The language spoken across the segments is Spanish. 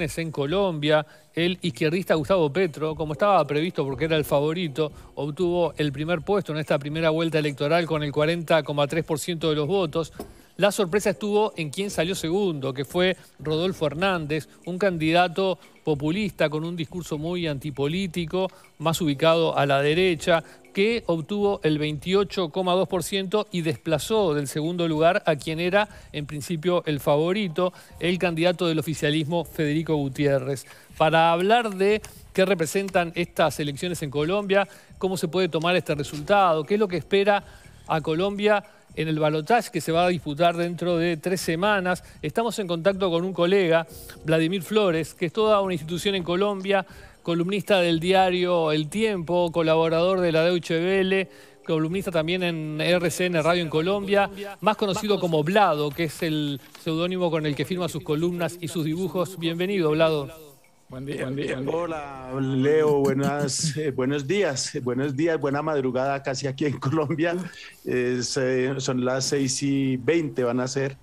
en Colombia, el izquierdista Gustavo Petro, como estaba previsto porque era el favorito, obtuvo el primer puesto en esta primera vuelta electoral con el 40,3% de los votos. La sorpresa estuvo en quien salió segundo, que fue Rodolfo Hernández, un candidato populista con un discurso muy antipolítico, más ubicado a la derecha, que obtuvo el 28,2% y desplazó del segundo lugar a quien era en principio el favorito, el candidato del oficialismo Federico Gutiérrez. Para hablar de qué representan estas elecciones en Colombia, cómo se puede tomar este resultado, qué es lo que espera a Colombia en el balotaje que se va a disputar dentro de tres semanas. Estamos en contacto con un colega, Vladimir Flores, que es toda una institución en Colombia, columnista del diario El Tiempo, colaborador de la Deutsche Welle, columnista también en RCN Radio en Colombia, más conocido como Blado, que es el seudónimo con el que firma sus columnas y sus dibujos. Bienvenido, Blado. Buen día, buen día, Hola, Leo, buenas, eh, buenos días, buenos días, buena madrugada casi aquí en Colombia. Eh, son las 6 y 20 van a ser.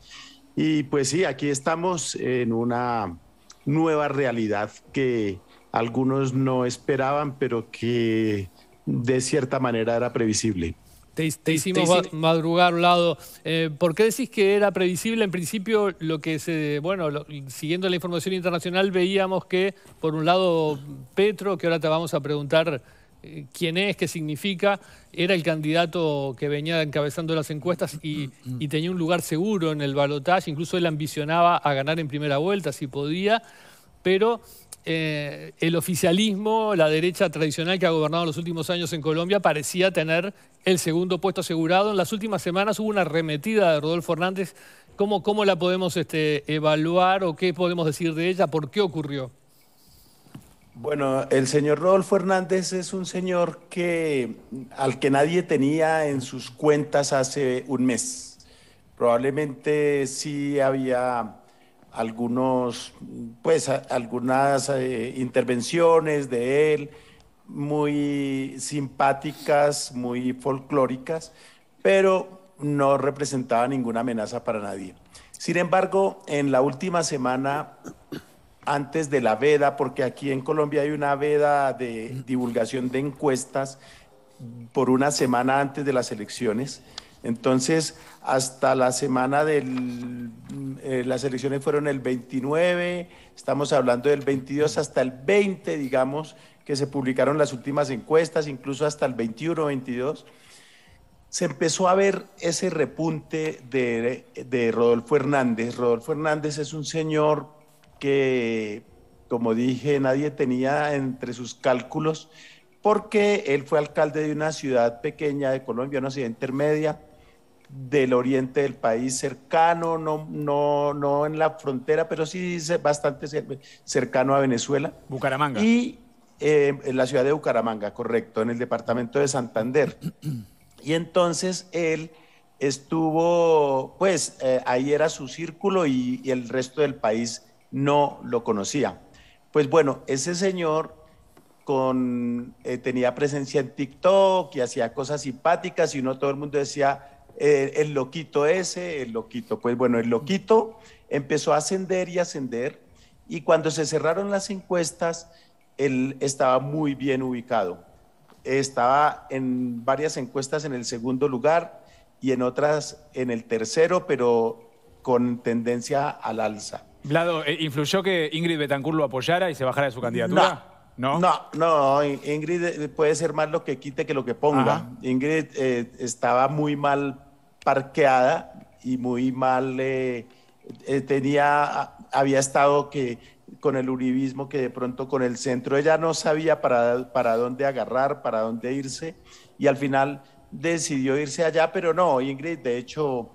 Y pues sí, aquí estamos en una nueva realidad que algunos no esperaban, pero que de cierta manera era previsible. Te, este, hicimos madrugar un lado. Eh, ¿Por qué decís que era previsible en principio lo que se, bueno, siguiendo la información internacional veíamos que por un lado Petro, que ahora te vamos a preguntar eh, quién es, qué significa, era el candidato que venía encabezando las encuestas y, y, tenía un lugar seguro en el balotaje, incluso él ambicionaba a ganar en primera vuelta si podía, pero eh, el oficialismo, la derecha tradicional que ha gobernado los últimos años en Colombia, parecía tener el segundo puesto asegurado. En las últimas semanas hubo una arremetida de Rodolfo Hernández. ¿Cómo, la podemos este, evaluar o qué podemos decir de ella? ¿Por qué ocurrió? Bueno, el señor Rodolfo Hernández es un señor que al que nadie tenía en sus cuentas hace un mes. Probablemente sí había algunos, pues, algunas eh, intervenciones de él muy simpáticas, muy folclóricas, pero no representaba ninguna amenaza para nadie. Sin embargo, en la última semana, antes de la veda, porque aquí en Colombia hay una veda de divulgación de encuestas por una semana antes de las elecciones, entonces, hasta la semana de eh, las elecciones fueron el 29, estamos hablando del 22 hasta el 20, digamos, que se publicaron las últimas encuestas, incluso hasta el 21, 22, se empezó a ver ese repunte de, de Rodolfo Hernández. Rodolfo Hernández es un señor que, como dije, nadie tenía entre sus cálculos porque él fue alcalde de una ciudad pequeña de Colombia, una ciudad intermedia del oriente del país, cercano, no, no, no en la frontera, pero sí bastante cercano a Venezuela. Bucaramanga. Y eh, en la ciudad de Bucaramanga, correcto, en el departamento de Santander. Y entonces él estuvo, pues eh, ahí era su círculo y el resto del país no lo conocía. Pues bueno, ese señor con, eh, tenía presencia en TikTok y hacía cosas simpáticas y uno todo el mundo decía, eh, el loquito ese, el loquito. Pues bueno, el loquito empezó a ascender y ascender y cuando se cerraron las encuestas, él estaba muy bien ubicado. Estaba en varias encuestas en el segundo lugar y en otras en el tercero, pero con tendencia al alza. Vlado, eh, ¿influyó que Ingrid Betancourt lo apoyara y se bajara de su candidatura? ¿no? No, Ingrid eh, puede ser más lo que quite que lo que ponga. Ingrid eh, estaba muy mal parqueada y muy mal, eh, tenía, había estado que con el uribismo, que de pronto con el centro, ella no sabía para, para dónde agarrar, para dónde irse, y al final decidió irse allá, pero no, Ingrid, de hecho...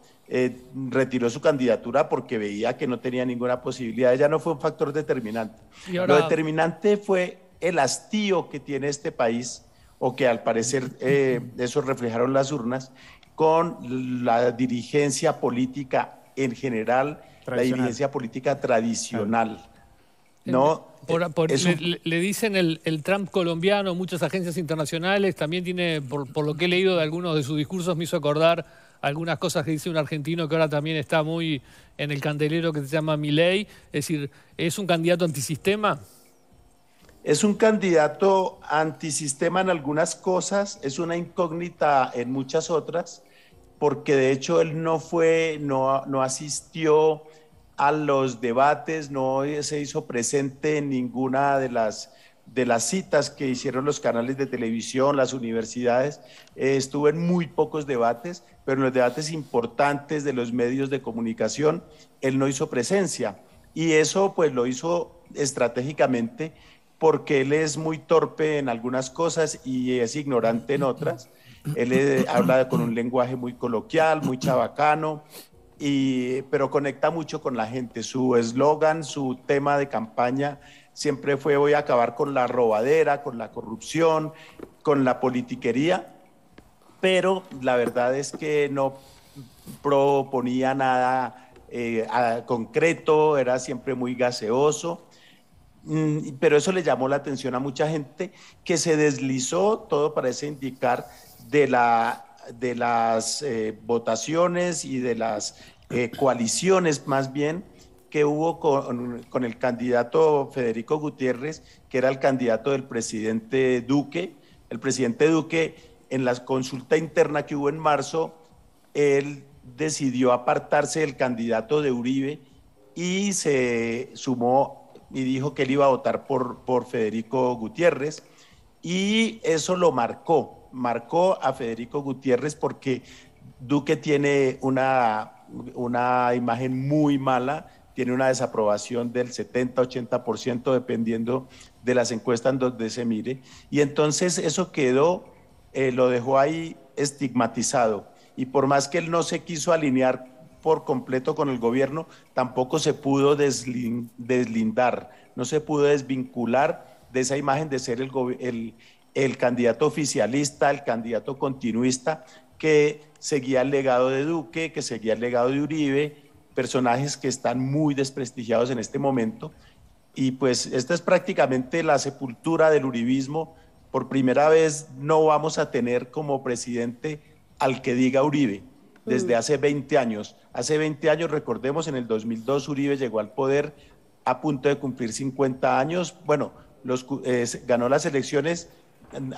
retiró su candidatura porque veía que no tenía ninguna posibilidad. Ella no fue un factor determinante. Lo determinante fue el hastío que tiene este país, o que al parecer eh, eso reflejaron las urnas, con la dirigencia política en general, la dirigencia política tradicional. ¿no? Por, le, dicen el, Trump colombiano, muchas agencias internacionales, también tiene, por, lo que he leído de algunos de sus discursos, me hizo acordar algunas cosas que dice un argentino que ahora también está muy en el candelero que se llama Milei, es decir, ¿es un candidato antisistema? Es un candidato antisistema en algunas cosas, es una incógnita en muchas otras, porque de hecho él no fue, no, asistió a los debates, no se hizo presente en ninguna de las, de las citas que hicieron los canales de televisión, las universidades. estuvo en muy pocos debates, pero en los debates importantes de los medios de comunicación, él no hizo presencia. Y eso pues lo hizo estratégicamente porque él es muy torpe en algunas cosas y es ignorante en otras. Él eh, habla con un lenguaje muy coloquial, muy chabacano, y, pero conecta mucho con la gente. Su eslogan, su tema de campaña siempre fue voy a acabar con la robadera, con la corrupción, con la politiquería, pero la verdad es que no proponía nada eh, concreto, era siempre muy gaseoso Mm, pero eso le llamó la atención a mucha gente que se deslizó, todo parece indicar, de, de las eh, votaciones y de las eh, coaliciones más bien que hubo con, con, el candidato Federico Gutiérrez, que era el candidato del presidente Duque. El presidente Duque, en la consulta interna que hubo en marzo, él decidió apartarse del candidato de Uribe y se sumó y dijo que él iba a votar por, por Federico Gutiérrez y eso lo marcó, marcó a Federico Gutiérrez porque Duque tiene una, una imagen muy mala, tiene una desaprobación del 70-80% dependiendo de las encuestas donde se mire y entonces eso quedó, eh, lo dejó ahí estigmatizado y por más que él no se quiso alinear por completo con el gobierno, tampoco se pudo deslindar, no se pudo desvincular de esa imagen de ser el, candidato oficialista, el candidato continuista que seguía el legado de Duque, que seguía el legado de Uribe, personajes que están muy desprestigiados en este momento. Y pues esta es prácticamente la sepultura del uribismo. Por primera vez no vamos a tener como presidente al que diga Uribe desde mm. hace 20 años. Hace 20 años, recordemos, en el 2002 Uribe llegó al poder a punto de cumplir 50 años. Bueno, los, ganó las elecciones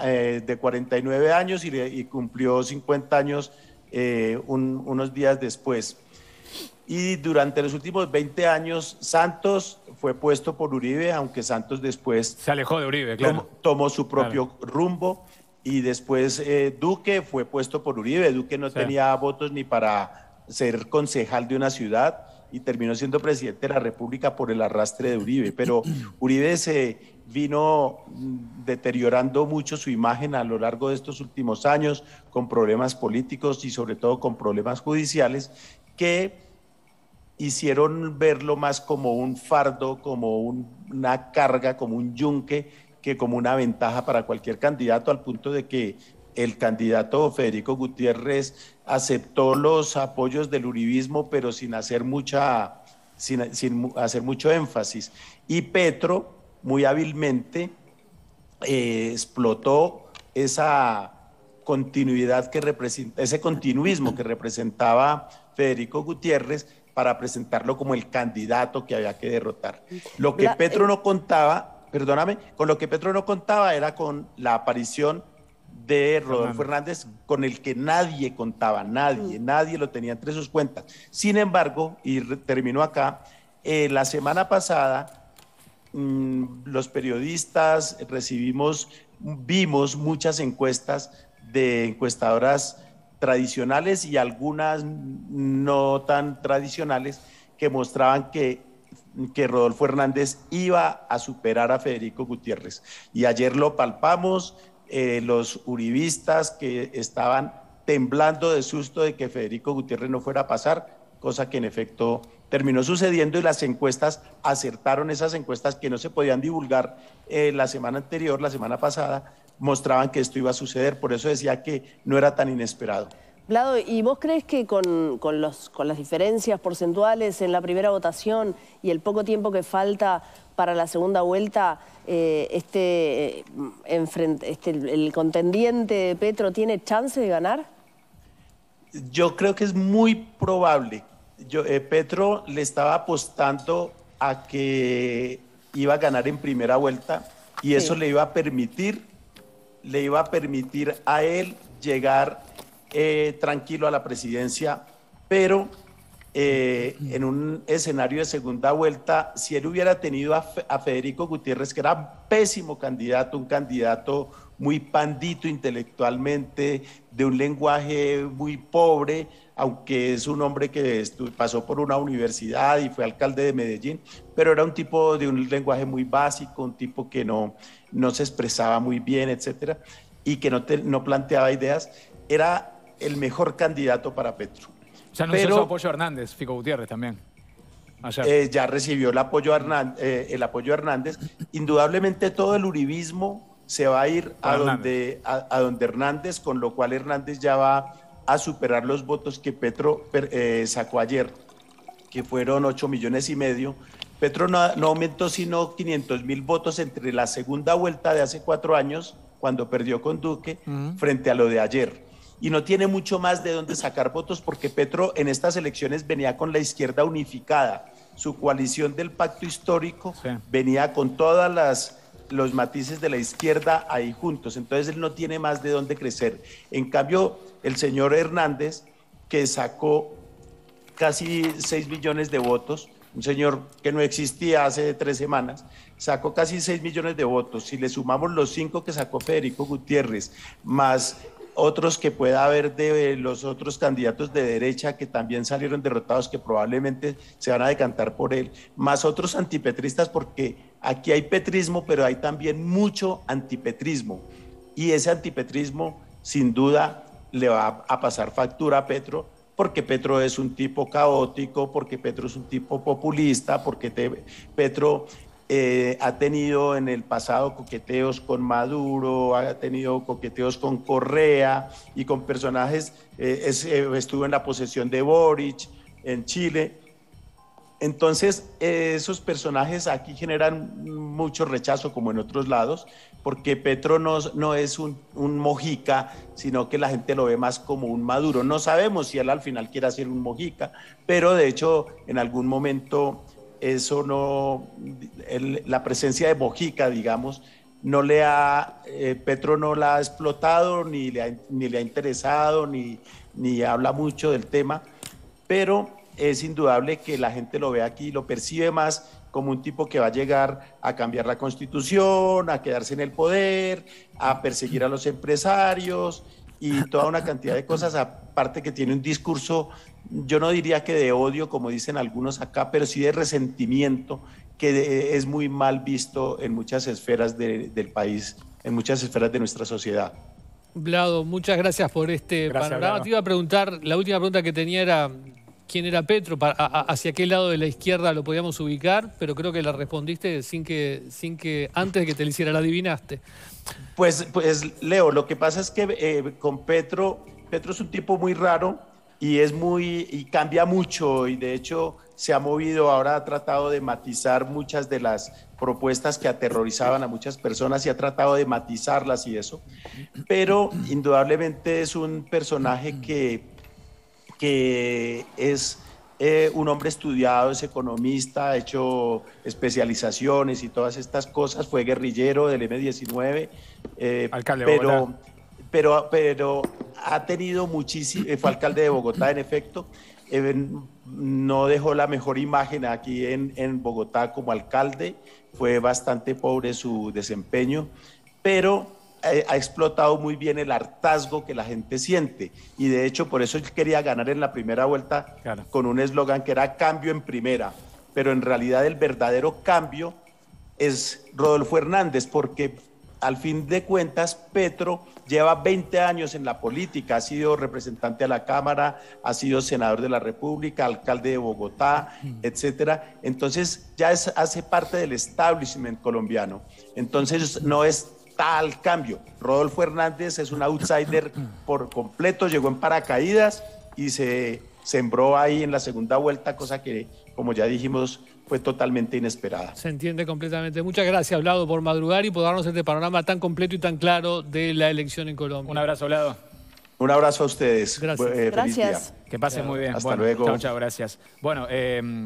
eh, de 49 años y, cumplió 50 años eh, unos días después. Y durante los últimos 20 años, Santos fue puesto por Uribe, aunque Santos después... Se alejó de Uribe, Tomó, su propio rumbo y después eh, Duque fue puesto por Uribe. Duque no tenía votos ni para ser concejal de una ciudad y terminó siendo presidente de la República por el arrastre de Uribe. Pero Uribe se vino mm, deteriorando mucho su imagen a lo largo de estos últimos años con problemas políticos y sobre todo con problemas judiciales que hicieron verlo más como un fardo, como una carga, como un yunque que como una ventaja para cualquier candidato, al punto de que el candidato Federico Gutiérrez aceptó los apoyos del uribismo, pero sin hacer, mucha, sin, hacer mucho énfasis. Y Petro, muy hábilmente, eh, explotó esa continuidad que representa, ese continuismo que representaba Federico Gutiérrez para presentarlo como el candidato que había que derrotar. Lo que eh, Petro no contaba perdóname, con lo que Petro no contaba era con la aparición de Rodolfo Fernández, con el que nadie contaba, nadie, mm. nadie lo tenía entre sus cuentas. Sin embargo, y termino acá, eh, la semana pasada mm, los periodistas recibimos, vimos muchas encuestas de encuestadoras tradicionales y algunas no tan tradicionales que mostraban que que Rodolfo Hernández iba a superar a Federico Gutiérrez. Y ayer lo palpamos, eh, los uribistas que estaban temblando de susto de que Federico Gutiérrez no fuera a pasar, cosa que en efecto terminó sucediendo y las encuestas acertaron esas encuestas que no se podían divulgar eh, la semana anterior, la semana pasada, mostraban que esto iba a suceder. Por eso decía que no era tan inesperado. ¿y vos crees que con, los, con las diferencias porcentuales en la primera votación y el poco tiempo que falta para la segunda vuelta, eh, este, eh, este, el contendiente Petro tiene chance de ganar? Yo creo que es muy probable. Yo, eh, Petro le estaba apostando a que iba a ganar en primera vuelta y eso le iba a permitir, le iba a permitir a él llegar eh, tranquilo a la presidencia, pero eh, en un escenario de segunda vuelta, si él hubiera tenido a, Federico Gutiérrez, que era pésimo candidato, un candidato muy pandito intelectualmente, de un lenguaje muy pobre, aunque es un hombre que pasó por una universidad y fue alcalde de Medellín, pero era un tipo de un lenguaje muy básico, un tipo que no, no se expresaba muy bien, etcétera, y que no, no planteaba ideas. Era el mejor candidato para Petro. Ya apoyo Hernández, Fico Gutiérrez también. Eh, ya recibió el apoyo, a Hernández, eh, el apoyo Hernández. Indudablemente todo el uribismo se va a ir a donde, a, Hernández, con lo cual Hernández ya va a superar los votos que Petro eh, sacó ayer, que fueron 8 millones y medio. Petro no, aumentó sino 500 mil votos entre la segunda vuelta de hace cuatro años, cuando perdió con Duque, frente a lo de ayer y no tiene mucho más de dónde sacar votos porque Petro en estas elecciones venía con la izquierda unificada. Su coalición del pacto histórico venía con todas las los matices de la izquierda ahí juntos. Entonces él no tiene más de dónde crecer. En cambio, el señor Hernández, que sacó casi 6 millones de votos, un señor que no existía hace tres semanas, sacó casi 6 millones de votos. Si le sumamos los 5 que sacó Federico Gutiérrez, más otros que pueda haber de los otros candidatos de derecha que también salieron derrotados, que probablemente se van a decantar por él, más otros antipetristas, porque aquí hay petrismo, pero hay también mucho antipetrismo. Y ese antipetrismo, sin duda, le va a pasar factura a Petro, porque Petro es un tipo caótico, porque Petro es un tipo populista, porque Petro eh, ha tenido en el pasado coqueteos con Maduro, ha tenido coqueteos con Correa y con personajes, eh, eh, estuvo en la posesión de Boric en Chile. Entonces, esos personajes aquí generan mucho rechazo, como en otros lados, porque Petro no, no es un, mojica, sino que la gente lo ve más como un maduro. No sabemos si él al final quiere ser un mojica, pero de hecho, en algún momento eso no, la presencia de Mojica, digamos, no le ha, eh, Petro no la ha explotado, ni le ha, ni le ha interesado, ni, ni habla mucho del tema, pero es indudable que la gente lo ve aquí, lo percibe más como un tipo que va a llegar a cambiar la constitución, a quedarse en el poder, a perseguir a los empresarios, y toda una cantidad de cosas, aparte que tiene un discurso, yo no diría que de odio, como dicen algunos acá, pero sí de resentimiento, que es muy mal visto en muchas esferas del país, en muchas esferas de nuestra sociedad. Vlado, muchas gracias por este panorama. Te iba a preguntar, la última pregunta que tenía era quién era Petro, hacia qué lado de la izquierda lo podíamos ubicar, pero creo que la respondiste sin que, sin que antes de que te lo hiciera la adivinaste. Pues, pues Leo, lo que pasa es que eh, con Petro, Petro es un tipo muy raro y es muy y cambia mucho y de hecho se ha movido ahora ha tratado de matizar muchas de las propuestas que aterrorizaban a muchas personas y ha tratado de matizarlas y eso pero indudablemente es un personaje que que es eh, un hombre estudiado, es economista, ha hecho especializaciones y todas estas cosas, fue guerrillero del M-19, eh, alcalde pero, pero, pero ha tenido muchísimo, eh, fue alcalde de Bogotá en efecto, no dejó la mejor imagen aquí en, en Bogotá como alcalde, fue bastante pobre su desempeño, pero eh, ha explotado muy bien el hartazgo que la gente siente. Y de hecho, por eso quería ganar en la primera vuelta con un eslogan que era cambio en primera. Pero en realidad el verdadero cambio es Rodolfo Hernández, porque al fin de cuentas Petro lleva 20 años en la política, ha sido representante a la Cámara, ha sido senador de la República, alcalde de Bogotá, etcétera. Entonces ya es, hace parte del establishment colombiano. Entonces no es tal cambio. Rodolfo Hernández es un outsider por completo, llegó en paracaídas y se sembró ahí en la segunda vuelta, cosa que, como ya dijimos, fue totalmente inesperada. Se entiende completamente. Muchas gracias, Vlado, por madrugar y por darnos este panorama tan completo y tan claro de la elección en Colombia. Un abrazo, Vlado. Un abrazo a ustedes. Eh, gracias. gracias. Que pasen muy bien. Hasta luego. Muchas gracias. Bueno, eh...